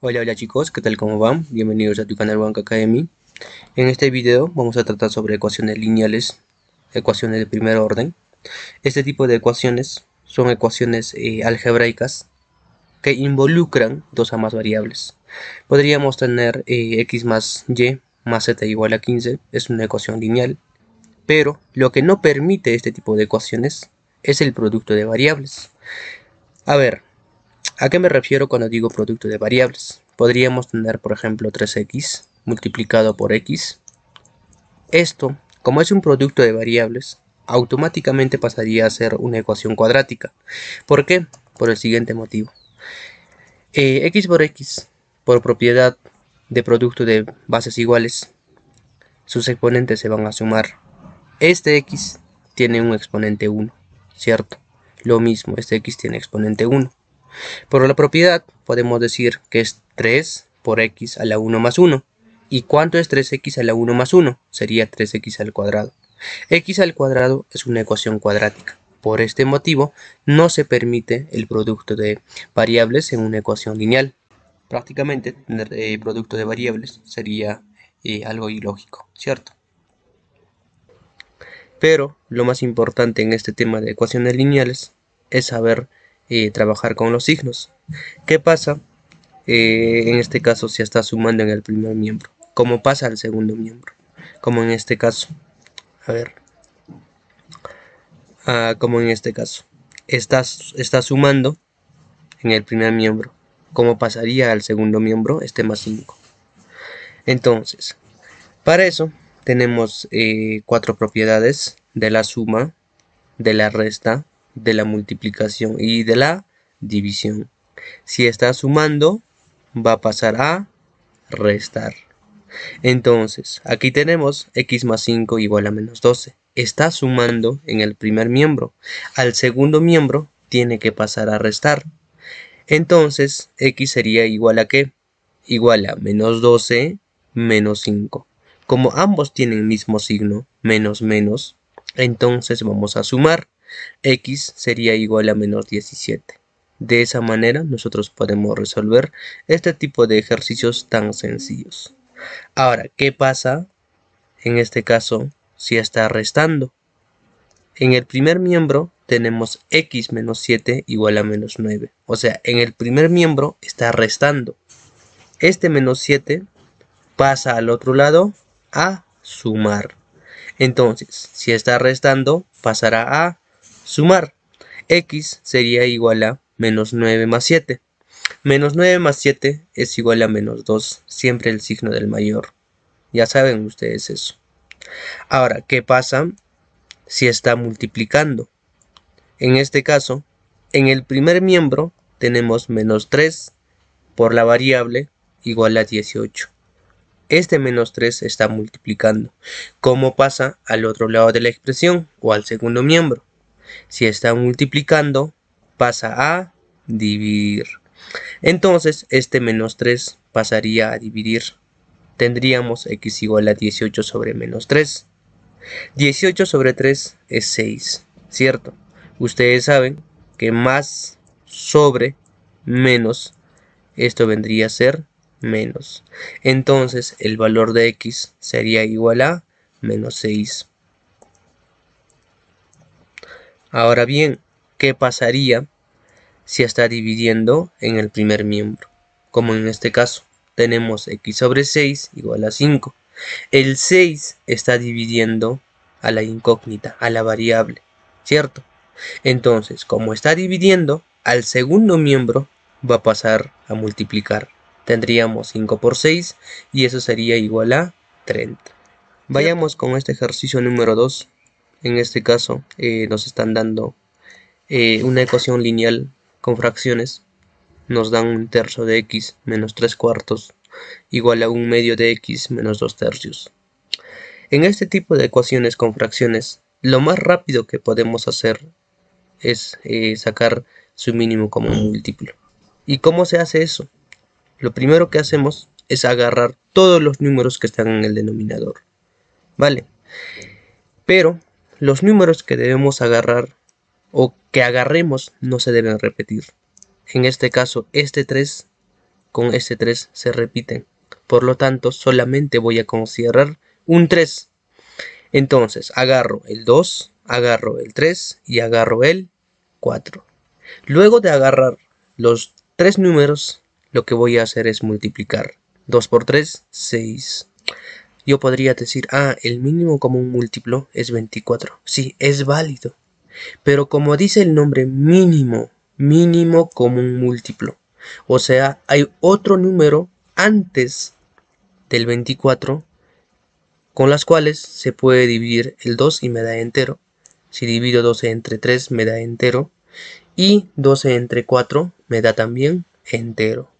Hola, hola chicos, ¿qué tal? ¿Cómo van? Bienvenidos a tu canal Banco Academy. En este video vamos a tratar sobre ecuaciones lineales, ecuaciones de primer orden. Este tipo de ecuaciones son ecuaciones eh, algebraicas que involucran dos a más variables. Podríamos tener eh, x más y más z igual a 15, es una ecuación lineal, pero lo que no permite este tipo de ecuaciones es el producto de variables. A ver, ¿A qué me refiero cuando digo producto de variables? Podríamos tener, por ejemplo, 3x multiplicado por x. Esto, como es un producto de variables, automáticamente pasaría a ser una ecuación cuadrática. ¿Por qué? Por el siguiente motivo. Eh, x por x, por propiedad de producto de bases iguales, sus exponentes se van a sumar. Este x tiene un exponente 1, ¿cierto? Lo mismo, este x tiene exponente 1. Por la propiedad podemos decir que es 3 por x a la 1 más 1. ¿Y cuánto es 3x a la 1 más 1? Sería 3x al cuadrado. x al cuadrado es una ecuación cuadrática. Por este motivo, no se permite el producto de variables en una ecuación lineal. Prácticamente, tener eh, producto de variables sería eh, algo ilógico, ¿cierto? Pero lo más importante en este tema de ecuaciones lineales es saber eh, trabajar con los signos. ¿Qué pasa? Eh, en este caso si está sumando en el primer miembro, ¿Cómo pasa al segundo miembro, como en este caso. A ver. Ah, como en este caso. Está, sumando en el primer miembro, ¿Cómo pasaría al segundo miembro, este más 5. Entonces, para eso tenemos eh, cuatro propiedades de la suma, de la resta de la multiplicación y de la división. Si está sumando, va a pasar a restar. Entonces, aquí tenemos x más 5 igual a menos 12. Está sumando en el primer miembro. Al segundo miembro tiene que pasar a restar. Entonces, x sería igual a qué? Igual a menos 12 menos 5. Como ambos tienen el mismo signo, menos menos, entonces vamos a sumar x sería igual a menos 17. De esa manera nosotros podemos resolver este tipo de ejercicios tan sencillos. Ahora, ¿qué pasa en este caso si está restando? En el primer miembro tenemos x menos 7 igual a menos 9. O sea, en el primer miembro está restando. Este menos 7 pasa al otro lado a sumar. Entonces, si está restando, pasará a sumar. X sería igual a menos 9 más 7. Menos 9 más 7 es igual a menos 2, siempre el signo del mayor. Ya saben ustedes eso. Ahora, ¿qué pasa si está multiplicando? En este caso, en el primer miembro tenemos menos 3 por la variable igual a 18. Este menos 3 está multiplicando. ¿Cómo pasa al otro lado de la expresión o al segundo miembro? Si está multiplicando, pasa a dividir. Entonces, este menos 3 pasaría a dividir. Tendríamos x igual a 18 sobre menos 3. 18 sobre 3 es 6, ¿cierto? Ustedes saben que más sobre menos, esto vendría a ser menos. Entonces, el valor de x sería igual a menos 6. Ahora bien, ¿qué pasaría si está dividiendo en el primer miembro? Como en este caso, tenemos x sobre 6 igual a 5. El 6 está dividiendo a la incógnita, a la variable, ¿cierto? Entonces, como está dividiendo, al segundo miembro va a pasar a multiplicar. Tendríamos 5 por 6 y eso sería igual a 30. Vayamos con este ejercicio número 2 en este caso eh, nos están dando eh, una ecuación lineal con fracciones, nos dan un tercio de x menos 3 cuartos igual a un medio de x menos 2 tercios. En este tipo de ecuaciones con fracciones, lo más rápido que podemos hacer es eh, sacar su mínimo como múltiplo. ¿Y cómo se hace eso? Lo primero que hacemos es agarrar todos los números que están en el denominador. ¿Vale? Pero los números que debemos agarrar o que agarremos no se deben repetir. En este caso, este 3 con este 3 se repiten. Por lo tanto, solamente voy a considerar un 3. Entonces, agarro el 2, agarro el 3 y agarro el 4. Luego de agarrar los tres números, lo que voy a hacer es multiplicar. 2 por 3, 6. Yo podría decir, ah, el mínimo común múltiplo es 24. Sí, es válido. Pero como dice el nombre mínimo, mínimo común múltiplo. O sea, hay otro número antes del 24 con las cuales se puede dividir el 2 y me da entero. Si divido 12 entre 3 me da entero y 12 entre 4 me da también entero.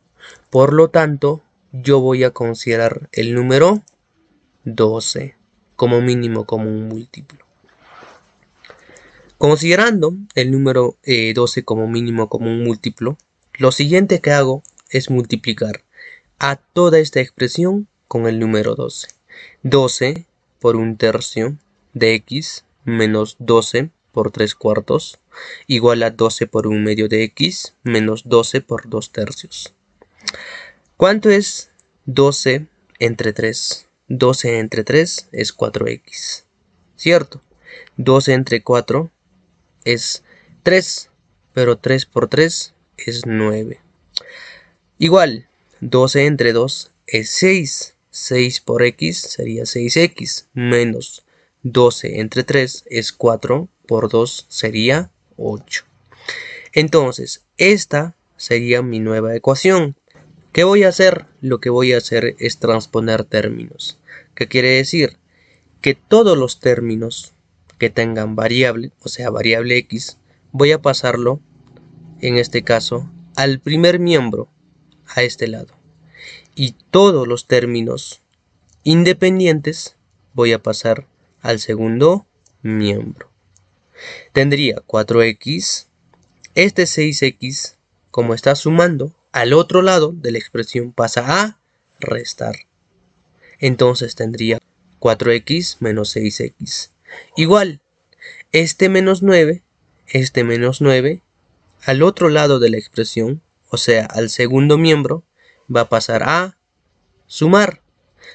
Por lo tanto, yo voy a considerar el número 12 como mínimo como un múltiplo. Considerando el número 12 eh, como mínimo como un múltiplo, lo siguiente que hago es multiplicar a toda esta expresión con el número 12. 12 por un tercio de x menos 12 por 3 cuartos igual a 12 por un medio de x menos 12 por 2 tercios. ¿Cuánto es 12 entre 3? 12 entre 3 es 4x. ¿Cierto? 12 entre 4 es 3, pero 3 por 3 es 9. Igual, 12 entre 2 es 6. 6 por x sería 6x, menos 12 entre 3 es 4, por 2 sería 8. Entonces, esta sería mi nueva ecuación. ¿Qué voy a hacer? Lo que voy a hacer es transponer términos. ¿Qué quiere decir? Que todos los términos que tengan variable, o sea, variable x, voy a pasarlo, en este caso, al primer miembro, a este lado. Y todos los términos independientes voy a pasar al segundo miembro. Tendría 4x, este 6x, como está sumando, al otro lado de la expresión pasa a restar. Entonces tendría 4x menos 6x. Igual, este menos 9, este menos 9, al otro lado de la expresión, o sea, al segundo miembro, va a pasar a sumar.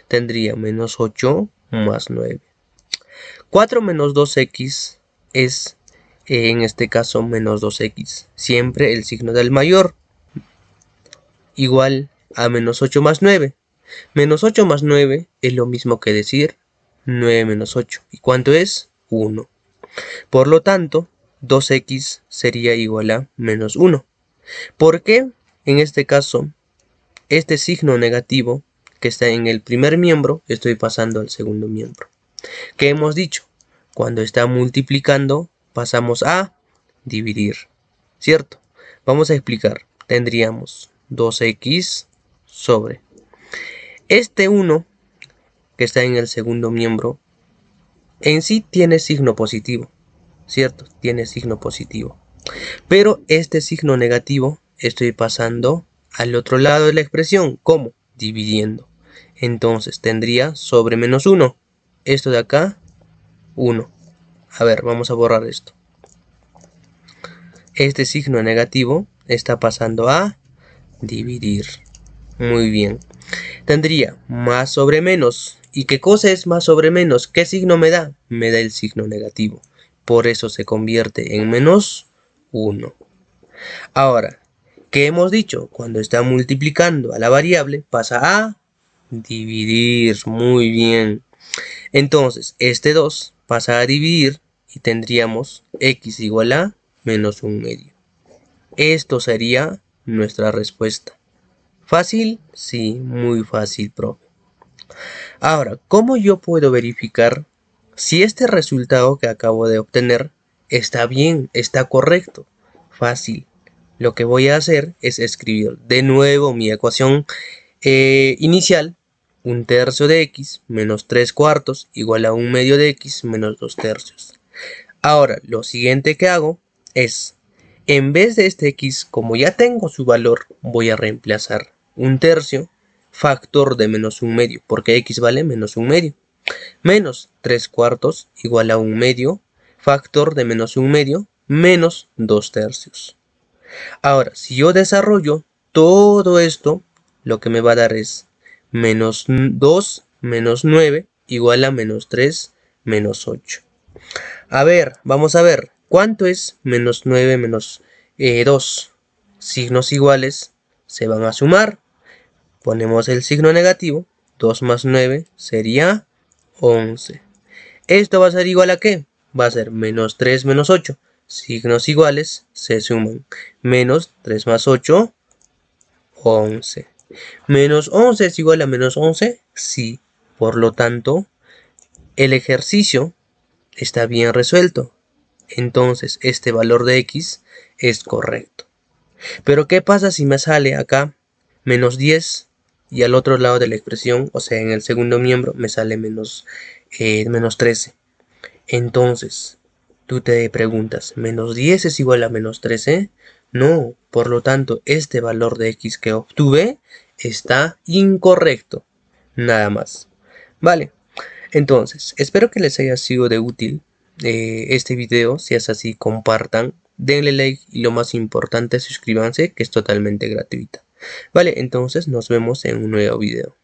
Tendría menos 8 más 9. 4 menos 2x es, eh, en este caso, menos 2x. Siempre el signo del mayor igual a menos 8 más 9. Menos 8 más 9 es lo mismo que decir 9 menos 8. ¿Y cuánto es? 1. Por lo tanto, 2x sería igual a menos 1. ¿Por qué? En este caso, este signo negativo que está en el primer miembro, estoy pasando al segundo miembro. ¿Qué hemos dicho? Cuando está multiplicando, pasamos a dividir. ¿Cierto? Vamos a explicar. Tendríamos 2x sobre. Este 1, que está en el segundo miembro, en sí tiene signo positivo, ¿cierto? Tiene signo positivo. Pero este signo negativo estoy pasando al otro lado de la expresión. ¿Cómo? Dividiendo. Entonces tendría sobre menos 1. Esto de acá, 1. A ver, vamos a borrar esto. Este signo negativo está pasando a dividir. Muy mm. bien. Tendría más sobre menos. ¿Y qué cosa es más sobre menos? ¿Qué signo me da? Me da el signo negativo. Por eso se convierte en menos 1. Ahora, ¿qué hemos dicho? Cuando está multiplicando a la variable, pasa a dividir. Muy bien. Entonces, este 2 pasa a dividir y tendríamos x igual a menos un medio. Esto sería nuestra respuesta. Fácil, sí, muy fácil, profe. Ahora, ¿cómo yo puedo verificar si este resultado que acabo de obtener está bien, está correcto? Fácil. Lo que voy a hacer es escribir de nuevo mi ecuación eh, inicial. Un tercio de x menos tres cuartos igual a un medio de x menos dos tercios. Ahora, lo siguiente que hago es en vez de este x, como ya tengo su valor, voy a reemplazar un tercio factor de menos un medio, porque x vale menos un medio. Menos tres cuartos igual a un medio, factor de menos un medio, menos dos tercios. Ahora, si yo desarrollo todo esto, lo que me va a dar es menos 2 menos 9 igual a menos 3 menos 8. A ver, vamos a ver, ¿Cuánto es menos 9 menos 2? Eh, Signos iguales se van a sumar. Ponemos el signo negativo. 2 más 9 sería 11. ¿Esto va a ser igual a qué? Va a ser menos 3 menos 8. Signos iguales se suman. Menos 3 más 8, 11. ¿Menos 11 es igual a menos 11? Sí. Por lo tanto, el ejercicio está bien resuelto entonces este valor de x es correcto. Pero ¿qué pasa si me sale acá menos 10 y al otro lado de la expresión, o sea, en el segundo miembro, me sale menos, 13? Eh, entonces, tú te preguntas, ¿menos 10 es igual a menos 13? No, por lo tanto, este valor de x que obtuve está incorrecto. Nada más. Vale, entonces, espero que les haya sido de útil eh, este video, si es así compartan, denle like y lo más importante suscríbanse que es totalmente gratuita. Vale, entonces nos vemos en un nuevo video.